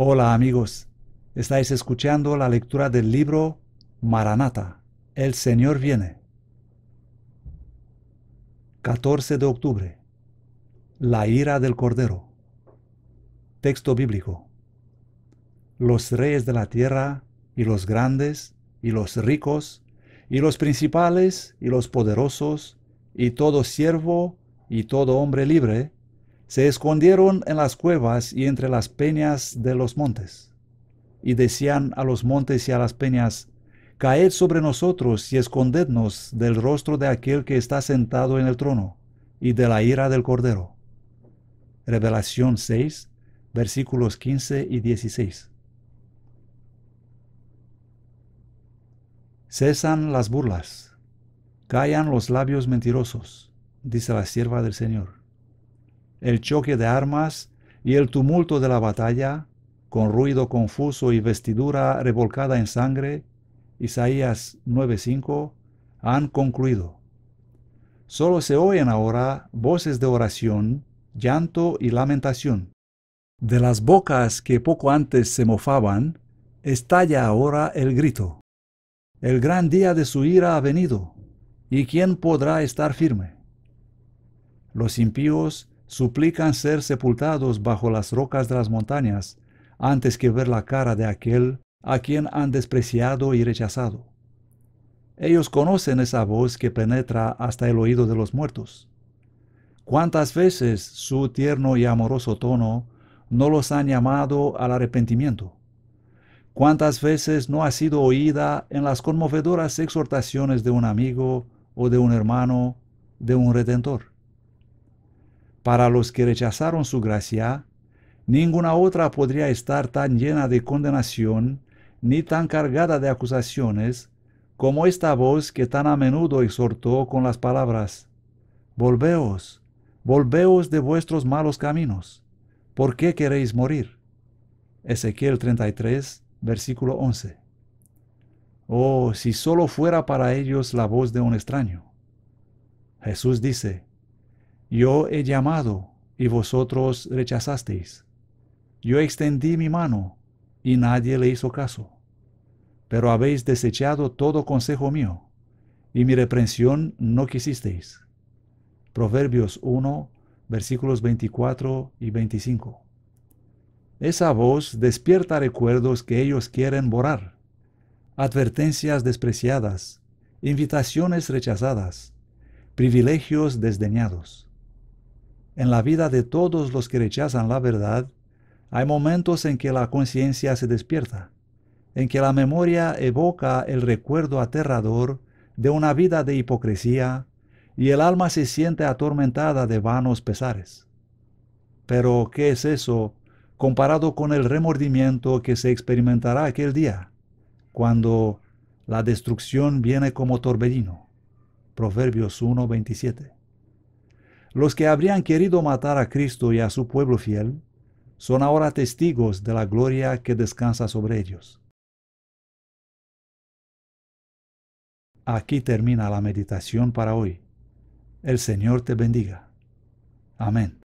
Hola amigos, estáis escuchando la lectura del libro Maranata, El Señor viene. 14 de octubre, La ira del Cordero. Texto bíblico. Los reyes de la tierra y los grandes y los ricos y los principales y los poderosos y todo siervo y todo hombre libre se escondieron en las cuevas y entre las peñas de los montes. Y decían a los montes y a las peñas, Caed sobre nosotros y escondednos del rostro de aquel que está sentado en el trono, y de la ira del Cordero. Revelación 6, versículos 15 y 16. Cesan las burlas, callan los labios mentirosos, dice la sierva del Señor el choque de armas y el tumulto de la batalla, con ruido confuso y vestidura revolcada en sangre, Isaías 9:5, han concluido. Solo se oyen ahora voces de oración, llanto y lamentación. De las bocas que poco antes se mofaban, estalla ahora el grito. El gran día de su ira ha venido, ¿y quién podrá estar firme? Los impíos suplican ser sepultados bajo las rocas de las montañas antes que ver la cara de aquel a quien han despreciado y rechazado. Ellos conocen esa voz que penetra hasta el oído de los muertos. ¿Cuántas veces su tierno y amoroso tono no los han llamado al arrepentimiento? ¿Cuántas veces no ha sido oída en las conmovedoras exhortaciones de un amigo o de un hermano, de un redentor? Para los que rechazaron su gracia, ninguna otra podría estar tan llena de condenación ni tan cargada de acusaciones como esta voz que tan a menudo exhortó con las palabras, Volveos, volveos de vuestros malos caminos, ¿por qué queréis morir? Ezequiel 33, versículo 11. Oh, si solo fuera para ellos la voz de un extraño. Jesús dice, yo he llamado y vosotros rechazasteis. Yo extendí mi mano y nadie le hizo caso. Pero habéis desechado todo consejo mío, y mi reprensión no quisisteis. Proverbios 1, versículos 24 y 25. Esa voz despierta recuerdos que ellos quieren borrar, advertencias despreciadas, invitaciones rechazadas, privilegios desdeñados. En la vida de todos los que rechazan la verdad, hay momentos en que la conciencia se despierta, en que la memoria evoca el recuerdo aterrador de una vida de hipocresía y el alma se siente atormentada de vanos pesares. Pero, ¿qué es eso comparado con el remordimiento que se experimentará aquel día, cuando la destrucción viene como torbellino? Proverbios 1.27 los que habrían querido matar a Cristo y a su pueblo fiel son ahora testigos de la gloria que descansa sobre ellos. Aquí termina la meditación para hoy. El Señor te bendiga. Amén.